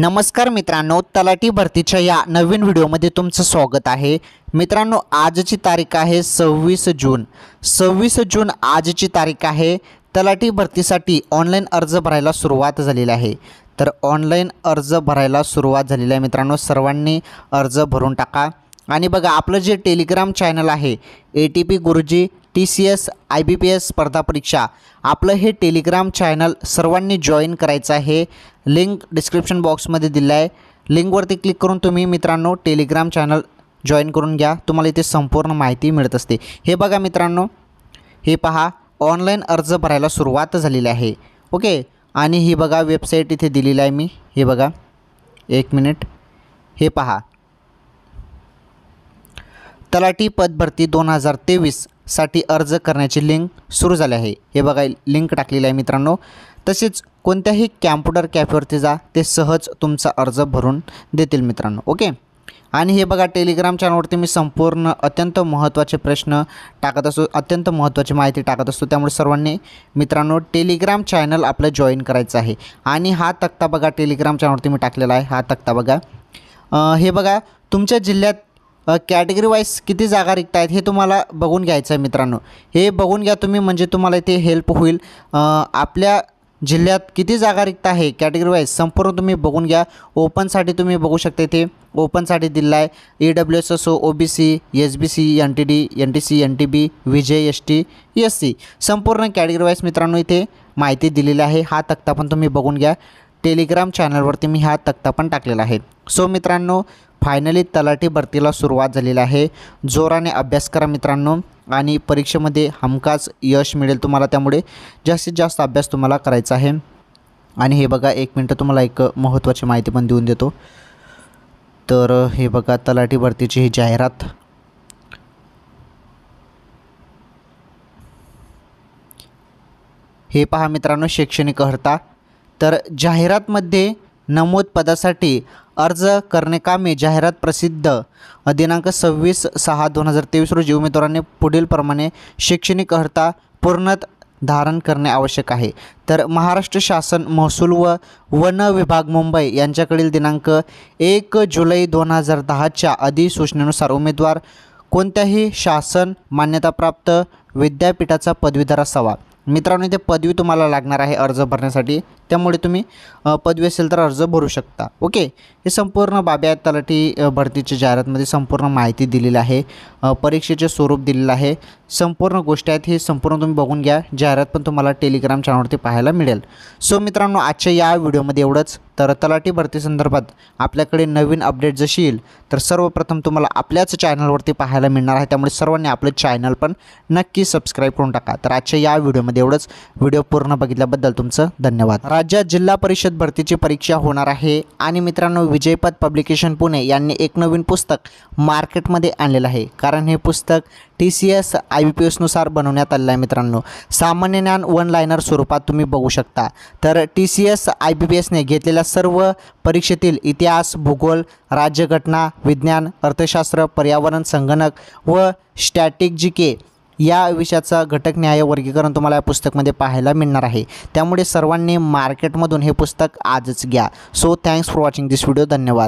नमस्कार मित्रांनो तलाठी भरतीच्या या नवीन व्हिडिओमध्ये तुमचं स्वागत आहे मित्रांनो आजची तारीख आहे सव्वीस जून सव्वीस जून आजची तारीख आहे तलाठी भरतीसाठी ऑनलाईन अर्ज भरायला सुरुवात झालेली आहे तर ऑनलाईन अर्ज भरायला सुरुवात झालेली आहे मित्रांनो सर्वांनी अर्ज भरून टाका आणि बघा आपलं जे टेलिग्राम चॅनल आहे A T P Guruji T C S I B P S स्पर्धा परीक्षा आपलं हे टेलिग्राम चॅनल सर्वांनी जॉईन करायचं आहे लिंक डिस्क्रिप्शन बॉक्समध्ये दिलं आहे लिंकवरती क्लिक करून तुम्ही मित्रांनो टेलिग्राम चॅनल जॉईन करून घ्या तुम्हाला इथे संपूर्ण माहिती मिळत असते हे बघा मित्रांनो हे पहा ऑनलाईन अर्ज भरायला सुरुवात झालेली आहे ओके आणि ही बघा वेबसाईट इथे दिलेली आहे मी हे बघा एक मिनिट हे पहा तलाठी पदभरती दोन हजार तेवीससाठी अर्ज करण्याची लिंक सुरू झाली आहे हे बघा लिंक टाकलेली आहे मित्रांनो तसेच कोणत्याही कॅम्प्युटर कॅफेवरती जा ते सहज तुमचा अर्ज भरून देतील मित्रांनो ओके आणि हे बघा टेलिग्राम चॅनलवरती मी संपूर्ण अत्यंत महत्त्वाचे प्रश्न टाकत असतो अत्यंत महत्त्वाची माहिती टाकत असतो त्यामुळे सर्वांनी मित्रांनो टेलिग्राम चॅनल आपलं जॉईन करायचं आहे आणि हा तक्ता बघा टेलिग्राम चॅनलवरती मी टाकलेला आहे हा तक्ता बघा हे बघा तुमच्या जिल्ह्यात कॅटेगरी वाईज किती जागा रिक्त आहेत हे तुम्हाला बघून घ्यायचं आहे मित्रांनो हे बघून घ्या तुम्ही म्हणजे तुम्हाला इथे हेल्प होईल आपल्या जिल्ह्यात किती जागा रिक्त आहे कॅटेगरी वाईज संपूर्ण तुम्ही बघून घ्या ओपनसाठी तुम्ही बघू शकता इथे ओपनसाठी दिला आहे ई डब्ल्यू एस असो O B C S B C N T D N T C N T B विजय एस टी एस सी संपूर्ण कॅटेगरी वाईज मित्रांनो इथे माहिती दिलेली आहे हा तक्ता पण तुम्ही बघून घ्या टेलिग्राम चॅनलवरती मी हा तक्ता पण टाकलेला आहे सो मित्रांनो फायनली तलाठी भरतीला सुरुवात झालेली आहे जोराने अभ्यास करा मित्रांनो आणि परीक्षेमध्ये हमखास यश मिळेल तुम्हाला त्यामुळे जास्तीत जास्त अभ्यास तुम्हाला करायचा आहे आणि हे बघा एक मिनटं तुम्हाला एक महत्त्वाची माहिती पण देऊन देतो तर हे बघा तलाठी भरतीची ही जाहिरात हे पहा मित्रांनो शैक्षणिक हर्ता तर जाहिरातमध्ये नमूद पदासाठी अर्ज कामे जाहिरात प्रसिद्ध दिनांक सव्वीस सहा दोन हजार तेवीस रोजी उमेदवारांनी पुढीलप्रमाणे शैक्षणिक अर्हता पूर्णत धारण करणे आवश्यक आहे तर महाराष्ट्र शासन महसूल व वन विभाग मुंबई यांच्याकडील दिनांक एक जुलै दोन हजार दहाच्या अधिसूचनेनुसार उमेदवार कोणत्याही शासन मान्यताप्राप्त विद्यापीठाचा पदवीधर असावा मित्रांनो इथे पदवी तुम्हाला लागणार आहे अर्ज भरण्यासाठी त्यामुळे तुम्ही पदवी असेल तर अर्ज भरू शकता ओके हे संपूर्ण बाबी आहेत तलाठी भरतीच्या जाहिरातमध्ये संपूर्ण माहिती दिलेली आहे परीक्षेचे स्वरूप दिलेलं आहे संपूर्ण गोष्टी आहेत हे संपूर्ण तुम्ही बघून घ्या जाहिरात पण तुम्हाला टेलिग्राम चॅनलवरती पाहायला मिळेल सो मित्रांनो आजच्या या व्हिडिओमध्ये एवढंच तर तलाठी भरतीसंदर्भात आपल्याकडे नवीन अपडेट जशी येईल तर सर्वप्रथम तुम्हाला आपल्याच चॅनलवरती पाहायला मिळणार आहे त्यामुळे सर्वांनी आपलं चॅनल पण नक्की सबस्क्राईब करून टाका तर आजच्या या व्हिडिओमध्ये एवढंच व्हिडिओ पूर्ण बघितल्याबद्दल तुमचं धन्यवाद राज्यात जिल्हा परिषद भरतीची परीक्षा होणार आहे आणि मित्रांनो विजयपद पब्लिकेशन पुणे यांनी एक नवीन पुस्तक मार्केटमध्ये आणलेलं आहे कारण हे पुस्तक T C S I B P एसनुसार बनवण्यात आलेला आहे मित्रांनो सामान्य ज्ञान वन लायनर स्वरूपात तुम्ही बघू शकता तर T C S I B P एसने घेतलेल्या सर्व परीक्षेतील इतिहास भूगोल राज्यघटना विज्ञान अर्थशास्त्र पर्यावरण संगणक व स्टॅटिक जी के या विषयाचा घटक न्याय वर्गीकरण तुम्हाला या पुस्तकमध्ये पाहायला मिळणार आहे त्यामुळे सर्वांनी मार्केटमधून हे पुस्तक आजच घ्या so thanks for watching this video धन्यवाद